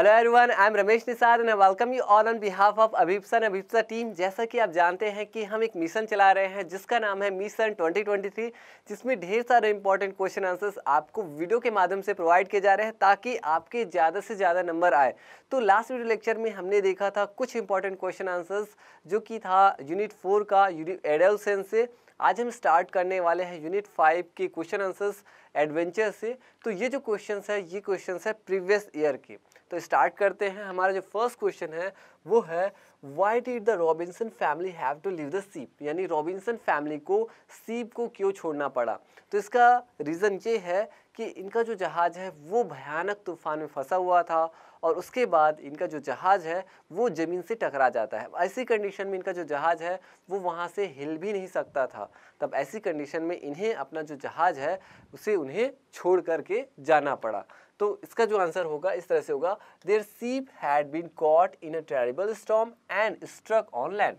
Hello everyone I am Ramesh Nisar and welcome you all on behalf of Abhipsa and Abhipsa team जैसा कि आप जानते हैं कि हम एक मिशन चला रहे हैं जिसका नाम है मिशन 2023 जिसमें ढेर सारे इंपॉर्टेंट क्वेश्चन आंसर्स आपको वीडियो के माध्यम से प्रोवाइड किए जा रहे हैं ताकि आपके ज़्यादा से ज़्यादा नंबर आए तो लास्ट वीडियो लेक्चर में हमने देखा था कुछ इंपॉर्टेंट क्वेश्चन आंसर्स जो कि था यूनिट फोर का एडलसेंस से आज हम स्टार्ट करने वाले हैं यूनिट फाइव के क्वेश्चन आंसर्स एडवेंचर से तो ये जो क्वेश्चन है ये क्वेश्चन है प्रीवियस ईयर के तो स्टार्ट करते हैं हमारा जो फर्स्ट क्वेश्चन है वो है why did the Robinson family have to leave the ship यानी रॉबिन्सन फैमिली को सीप को क्यों छोड़ना पड़ा तो इसका रीज़न ये है कि इनका जो जहाज़ है वो भयानक तूफान में फंसा हुआ था और उसके बाद इनका जो जहाज़ है वो ज़मीन से टकरा जाता है ऐसी कंडीशन में इनका जो जहाज़ है वो वहाँ से हिल भी नहीं सकता था तब ऐसी कंडीशन में इन्हें अपना जो जहाज़ है उसे उन्हें छोड़ करके जाना पड़ा तो इसका जो आंसर होगा इस तरह से होगा their ship had been caught in a terrible storm and struck on land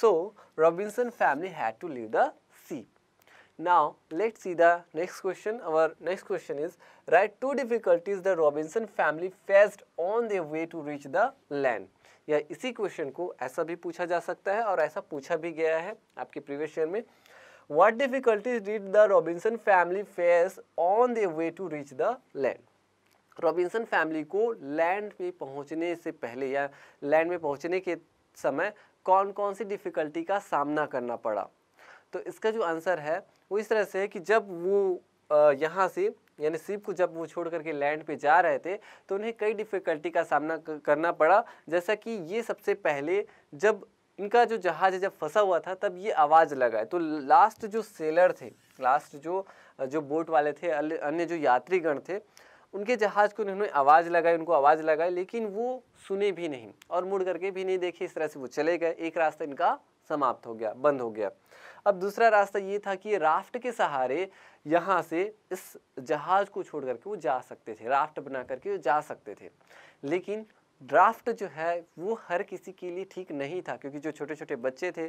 so Robinson family had to leave the ship now let see the next question our next question is write two difficulties the Robinson family faced on the way to reach the land या इसी question को ऐसा भी पूछा जा सकता है और ऐसा पूछा भी गया है आपके प्रीवियस ईयर में what difficulties did the Robinson family face on the way to reach the land Robinson family को लैंड पे पहुंचने से पहले या लैंड में पहुंचने के समय कौन कौन सी डिफ़िकल्टी का सामना करना पड़ा तो इसका जो आंसर है वो इस तरह से है कि जब वो यहाँ से यानी सिप को जब वो छोड़ करके लैंड पे जा रहे थे तो उन्हें कई डिफ़िकल्टी का सामना करना पड़ा जैसा कि ये सबसे पहले जब इनका जो जहाज़ जब फंसा हुआ था तब ये आवाज़ लगाए तो लास्ट जो सेलर थे लास्ट जो जो बोट वाले थे अन्य जो यात्रीगण थे उनके जहाज़ को उन्होंने आवाज़ लगाई उनको आवाज़ लगाई लेकिन वो सुने भी नहीं और मुड़ करके भी नहीं देखे इस तरह से वो चले गए एक रास्ता इनका समाप्त हो गया बंद हो गया अब दूसरा रास्ता ये था कि राफ्ट के सहारे यहाँ से इस जहाज़ को छोड़ करके वो जा सकते थे राफ्ट बना करके वो जा सकते थे लेकिन राफ्ट जो है वो हर किसी के लिए ठीक नहीं था क्योंकि जो छोटे छोटे बच्चे थे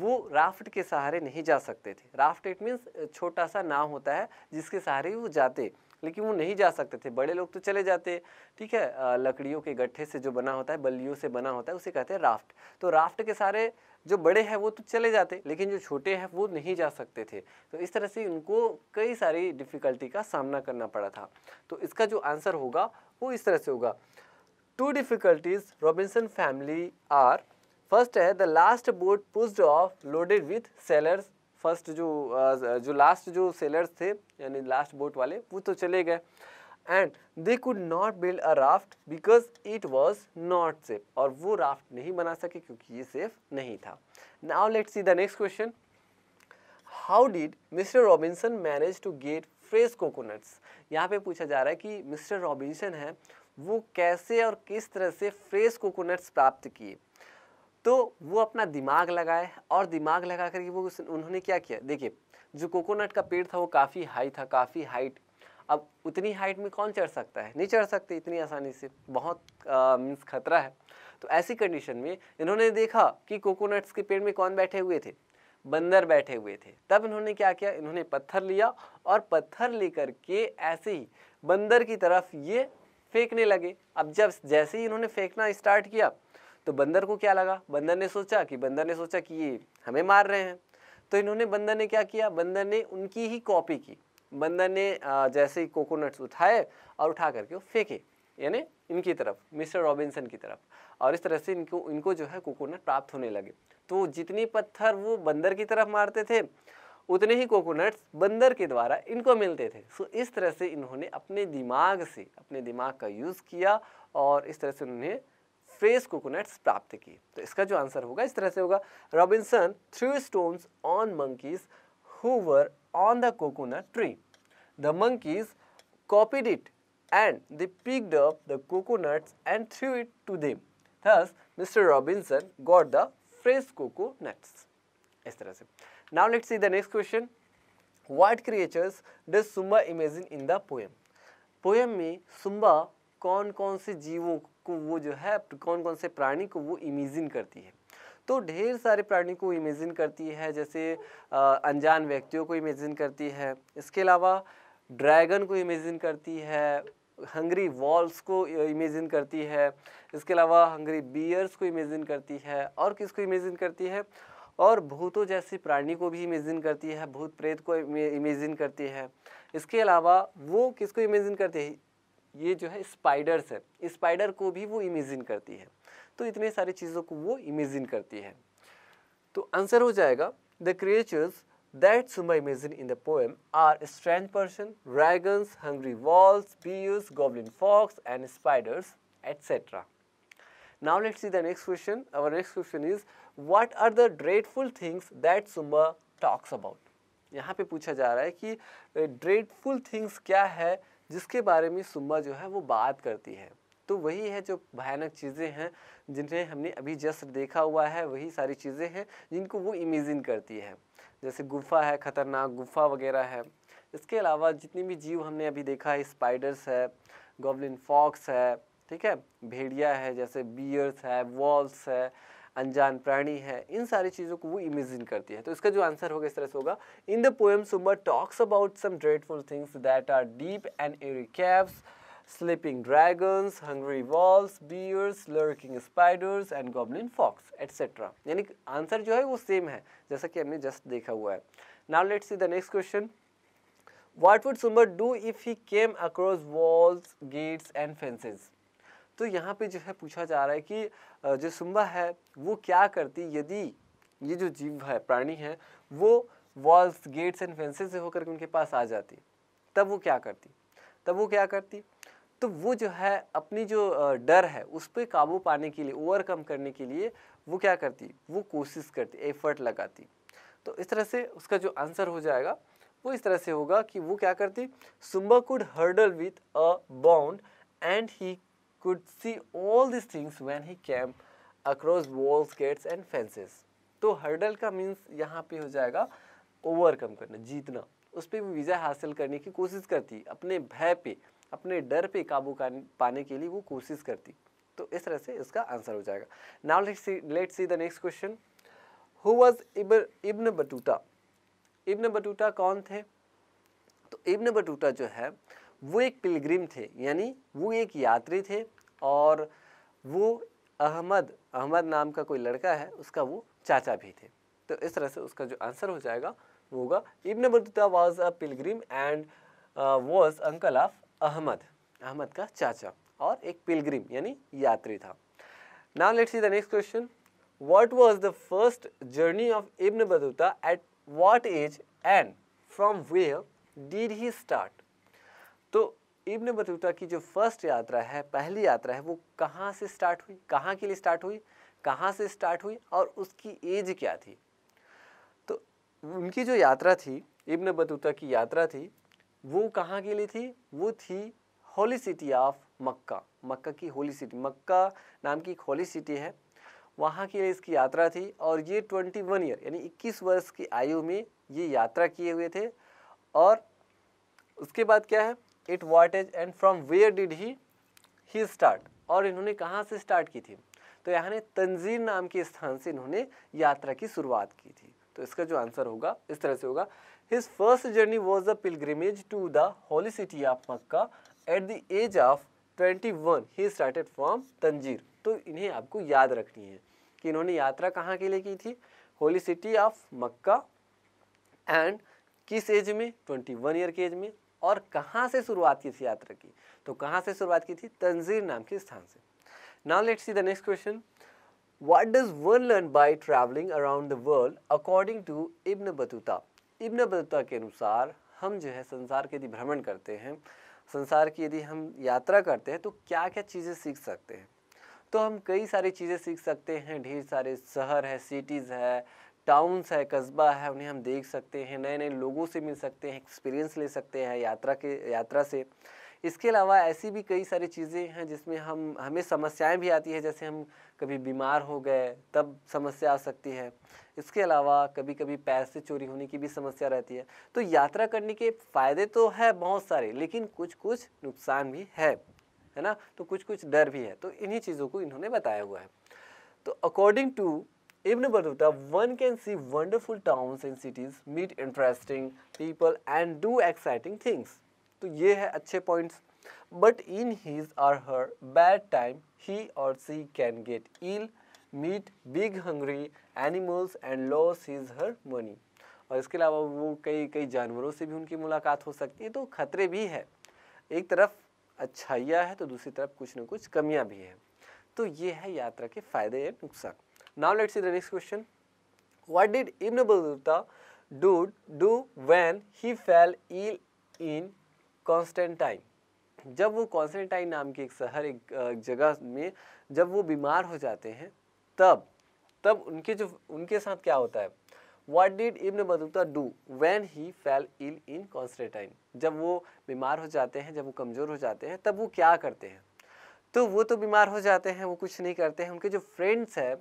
वो राफ्ट के सहारे नहीं जा सकते थे राफ्ट इट मीन्स छोटा सा नाव होता है जिसके सहारे वो जाते लेकिन वो नहीं जा सकते थे बड़े लोग तो चले जाते ठीक है लकड़ियों के गट्ठे से जो बना होता है बल्लियों से बना होता है उसे कहते हैं राफ्ट तो राफ्ट के सारे जो बड़े हैं वो तो चले जाते लेकिन जो छोटे हैं वो नहीं जा सकते थे तो इस तरह से उनको कई सारी डिफ़िकल्टी का सामना करना पड़ा था तो इसका जो आंसर होगा वो इस तरह से होगा two difficulties Robinson family are first है the last boat pushed off loaded with sailors first जो uh, जो लास्ट जो सेलर्स थे यानी लास्ट बोट वाले वो तो चले गए and they could not build a raft because it was not safe और वो राफ्ट नहीं बना सके क्योंकि ये सेफ नहीं था now let see the next question how did Mr Robinson manage to get fresh coconuts यहाँ पे पूछा जा रहा है कि मिस्टर रॉबिन्सन है वो कैसे और किस तरह से फ्रेश कोकोनट्स प्राप्त किए तो वो अपना दिमाग लगाए और दिमाग लगा करके वो उन्होंने क्या किया देखिए जो कोकोनट का पेड़ था वो काफ़ी हाई था काफ़ी हाइट अब उतनी हाइट में कौन चढ़ सकता है नहीं चढ़ सकते इतनी आसानी से बहुत मीन्स खतरा है तो ऐसी कंडीशन में इन्होंने देखा कि कोकोनट्स के पेड़ में कौन बैठे हुए थे बंदर बैठे हुए थे तब इन्होंने क्या किया इन्होंने पत्थर लिया और पत्थर लेकर के ऐसे ही बंदर की तरफ ये फेंकने लगे अब जब जैसे ही इन्होंने फेंकना स्टार्ट किया तो बंदर को क्या लगा बंदर ने सोचा कि बंदर ने सोचा कि ये हमें मार रहे हैं तो इन्होंने बंदर ने क्या किया बंदर ने उनकी ही कॉपी की बंदर ने जैसे ही कोकोनट्स उठाए और उठा करके वो फेंके यानी इनकी तरफ मिस्टर रॉबिन्सन की तरफ और इस तरह से इनको इनको जो है कोकोनट प्राप्त होने लगे तो जितनी पत्थर वो बंदर की तरफ मारते थे उतने ही कोकोनट्स बंदर के द्वारा इनको मिलते थे सो इस तरह से इन्होंने अपने दिमाग से अपने दिमाग का यूज़ किया और इस तरह से उन्हें फ्रेश कोकोनट्स प्राप्त की तो इसका जो आंसर होगा इस तरह से होगा Robinson threw stones on monkeys who were on the coconut tree the monkeys copied it and they picked up the coconuts and threw it to them. Thus, Mr. Robinson got the fresh coconuts. इस तरह से Now let's see the next question. What creatures does Sumba imagine in the poem? Poem में सुम्बा कौन कौन से जीवों को वो जो है कौन कौन से प्राणी को वो इमेजिन करती है तो ढेर सारे प्राणी को इमेजिन करती है जैसे अनजान व्यक्तियों को इमेजिन करती है इसके अलावा ड्रैगन को इमेजिन करती है हंगरी वॉल्स को इमेजिन करती है इसके अलावा हंगरी बियर्स को इमेजिन करती है और किसको इमेजिन करती है और भूतों जैसी प्राणी को भी इमेजिन करती है भूत प्रेत को इमेजिन करती है इसके अलावा वो किसको इमेजिन करती है ये जो है स्पाइडर्स है स्पाइडर को भी वो इमेजिन करती है तो इतने सारे चीज़ों को वो इमेजिन करती है तो आंसर हो जाएगा द क्रिएचर्स दैट सुमा imagine in the poem are strange person dragons hungry wolves bears goblin fox and spiders etcetera now let see the next question our next question is what are the dreadful things that सुम्बा talks about यहाँ पे पूछा जा रहा है कि dreadful things क्या है जिसके बारे में सुम्मा जो है वो बात करती है तो वही है जो भयानक चीज़ें हैं जिन्हें हमने अभी जस्ट देखा हुआ है वही सारी चीज़ें हैं जिनको वो इमेजिन करती है जैसे गुफा है ख़तरनाक गुफा वगैरह है इसके अलावा जितने भी जीव हमने अभी देखा है स्पाइडर्स है गोब्लिन फॉक्स है ठीक है भेड़िया है जैसे बियर्स है वॉल्स है अनजान प्राणी है इन सारी चीज़ों को वो इमेजिन करती है तो इसका जो आंसर होगा इस तरह से होगा इन द पोएम सुमर talks about some dreadful things that are deep and eerie caves sleeping dragons hungry wolves bears lurking spiders and goblin fox etcetera यानी आंसर जो है वो सेम है जैसा कि हमने जस्ट देखा हुआ है now let's see the next question what would Sumer do if he came across walls gates and fences तो यहाँ पे जो है पूछा जा रहा है कि जो सुम्बा है वो क्या करती यदि ये जो जीव है प्राणी है वो वॉल्स गेट्स एंड फेंसेस से होकर के उनके पास आ जाती तब वो क्या करती तब वो क्या करती तो वो जो है अपनी जो डर है उस पर काबू पाने के लिए ओवरकम करने के लिए वो क्या करती वो कोशिश करती एफर्ट लगाती तो इस तरह से उसका जो आंसर हो जाएगा वो इस तरह से होगा कि वो क्या करती सुम्बा could hurdle with a bound and he could see all these things when he came across walls, gates and fences. तो हर्डल का मीन्स यहाँ पे हो जाएगा ओवरकम करना जीतना उस पर भी विजय हासिल करने की कोशिश करती अपने भय पे अपने डर पे काबू पाने के लिए वो कोशिश करती तो इस तरह से इसका आंसर हो जाएगा now let see let see the next question who was Ibn Battuta Ibn Battuta कौन थे तो इब्न बटूटा जो है वो एक पिलग्रिम थे यानी वो एक यात्री थे और वो अहमद अहमद नाम का कोई लड़का है उसका वो चाचा भी थे तो इस तरह से उसका जो आंसर हो जाएगा वो होगा Ibn Battuta was a pilgrim and was uncle of Ahmad Ahmad का चाचा और एक पिलग्रिम यानी यात्री था now let's see the next question what was the first journey of Ibn Battuta at what age and from where did he start तो Ibn Battuta की जो फर्स्ट यात्रा है पहली यात्रा है वो कहाँ से स्टार्ट हुई कहाँ के लिए स्टार्ट हुई कहाँ से स्टार्ट हुई और उसकी एज क्या थी तो उनकी जो यात्रा थी इब्न बतूता की यात्रा थी वो कहाँ के लिए थी वो थी holy city of Mecca Mecca की होली सिटी मक्का नाम की एक होली सिटी है वहाँ के लिए इसकी यात्रा थी और ये ट्वेंटी वन ईयर यानी इक्कीस वर्ष की आयु में ये यात्रा किए हुए थे और उसके बाद क्या है it what is and from where did he he start और इन्होंने कहाँ से स्टार्ट की थी तो यहाँ ने तंजीर नाम के स्थान से इन्होंने यात्रा की शुरुआत की थी तो इसका जो आंसर होगा इस तरह से होगा his first journey was the pilgrimage to the holy city of Mecca at the age of twenty one he started from Tangier तो इन्हें आपको याद रखनी है कि इन्होंने यात्रा कहाँ के लिए की थी holy city of Mecca and किस एज में 21 ईयर के एज में और कहाँ से शुरुआत की थी यात्रा की तो कहाँ से शुरुआत की थी तंजीर नाम के स्थान से now let see the next question what does one learn by travelling around the world according to Ibn Battuta Ibn Battuta के अनुसार हम जो है संसार के यदि भ्रमण करते हैं संसार की यदि हम यात्रा करते हैं तो क्या क्या चीज़ें सीख सकते हैं तो हम कई सारी चीज़ें सीख सकते हैं ढेर सारे शहर है सिटीज़ है टाउन्स है कस्बा है उन्हें हम देख सकते हैं नए नए लोगों से मिल सकते हैं एक्सपीरियंस ले सकते हैं यात्रा के यात्रा से इसके अलावा ऐसी भी कई सारी चीज़ें हैं जिसमें हम हमें समस्याएं भी आती है जैसे हम कभी बीमार हो गए तब समस्या आ सकती है इसके अलावा कभी कभी पैसे चोरी होने की भी समस्या रहती है तो यात्रा करने के फ़ायदे तो है बहुत सारे लेकिन कुछ कुछ नुकसान भी है है ना तो कुछ कुछ डर भी है तो इन्हीं चीज़ों को इन्होंने बताया हुआ है तो according to Ibn Battuta one can see wonderful towns and cities meet interesting people and do exciting things तो ये है अच्छे points but in his or her bad time he और she can get ill meet big hungry animals and loses her money और इसके अलावा वो कई कई जानवरों से भी उनकी मुलाकात हो सकती है तो खतरे भी है एक तरफ अच्छाइयाँ है तो दूसरी तरफ कुछ ना कुछ कमियाँ भी हैं तो ये है यात्रा के फ़ायदे या नुकसान Now let's see the next question. What did Ibn Battuta do, do when he fell ill in Constantine? जब वो कॉन्स्टेंटाइन नाम के एक शहर एक, जगह में जब वो बीमार हो जाते हैं तब तब उनके जो उनके साथ क्या होता है what did Ibn Battuta do when he fell ill in Constantine जब वो बीमार हो जाते हैं जब वो कमज़ोर हो जाते हैं तब वो क्या करते हैं तो वो तो बीमार हो जाते हैं वो कुछ नहीं करते हैं उनके जो फ्रेंड्स हैं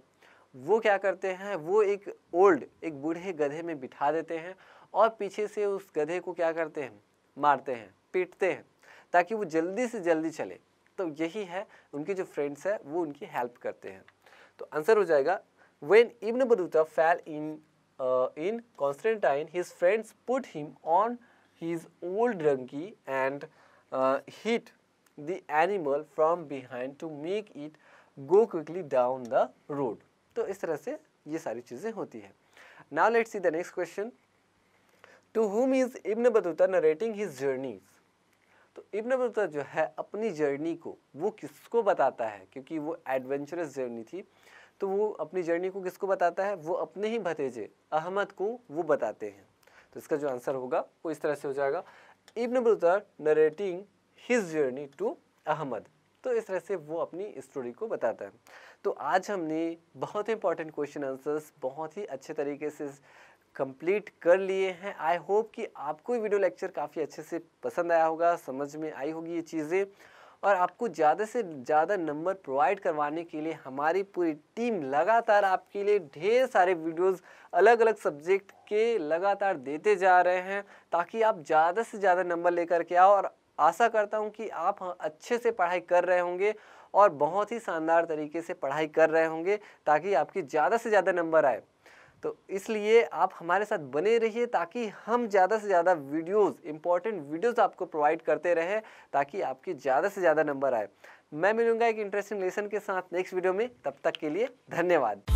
वो क्या करते हैं वो एक ओल्ड एक बूढ़े गधे में बिठा देते हैं और पीछे से उस गधे को क्या करते हैं मारते हैं पीटते हैं ताकि वो जल्दी से जल्दी चले तो यही है उनके जो फ्रेंड्स हैं वो उनकी हेल्प करते हैं तो आंसर हो जाएगा when Ibn Battuta fell in in Constantine his friends put him on his old donkey and hit the animal from behind to make it go quickly down the road तो इस तरह से ये सारी चीज़ें होती है now let see the next question to whom is Ibn Battuta narrating his journey तो इब्न बतूता जो है अपनी जर्नी को वो किसको बताता है क्योंकि वो एडवेंचरस जर्नी थी तो वो अपनी जर्नी को किसको बताता है वो अपने ही भतीजे अहमद को वो बताते हैं तो इसका जो आंसर होगा वो इस तरह से हो जाएगा Ibn Battuta narrating his journey to Ahmad तो इस तरह से वो अपनी स्टोरी को बताता है तो आज हमने बहुत इंपॉर्टेंट क्वेश्चन आंसर्स बहुत ही अच्छे तरीके से कंप्लीट कर लिए हैं आई होप कि आपको वीडियो लेक्चर काफ़ी अच्छे से पसंद आया होगा समझ में आई होगी ये चीज़ें और आपको ज़्यादा से ज़्यादा नंबर प्रोवाइड करवाने के लिए हमारी पूरी टीम लगातार आपके लिए ढेर सारे वीडियोस अलग अलग सब्जेक्ट के लगातार देते जा रहे हैं ताकि आप ज़्यादा से ज़्यादा नंबर लेकर के आओ और आशा करता हूँ कि आप अच्छे से पढ़ाई कर रहे होंगे और बहुत ही शानदार तरीके से पढ़ाई कर रहे होंगे ताकि आपकी ज़्यादा से ज़्यादा नंबर आए तो इसलिए आप हमारे साथ बने रहिए ताकि हम ज़्यादा से ज़्यादा वीडियोस इंपॉर्टेंट वीडियोस आपको प्रोवाइड करते रहें ताकि आपके ज़्यादा से ज़्यादा नंबर आए मैं मिलूंगा एक इंटरेस्टिंग लेसन के साथ नेक्स्ट वीडियो में तब तक के लिए धन्यवाद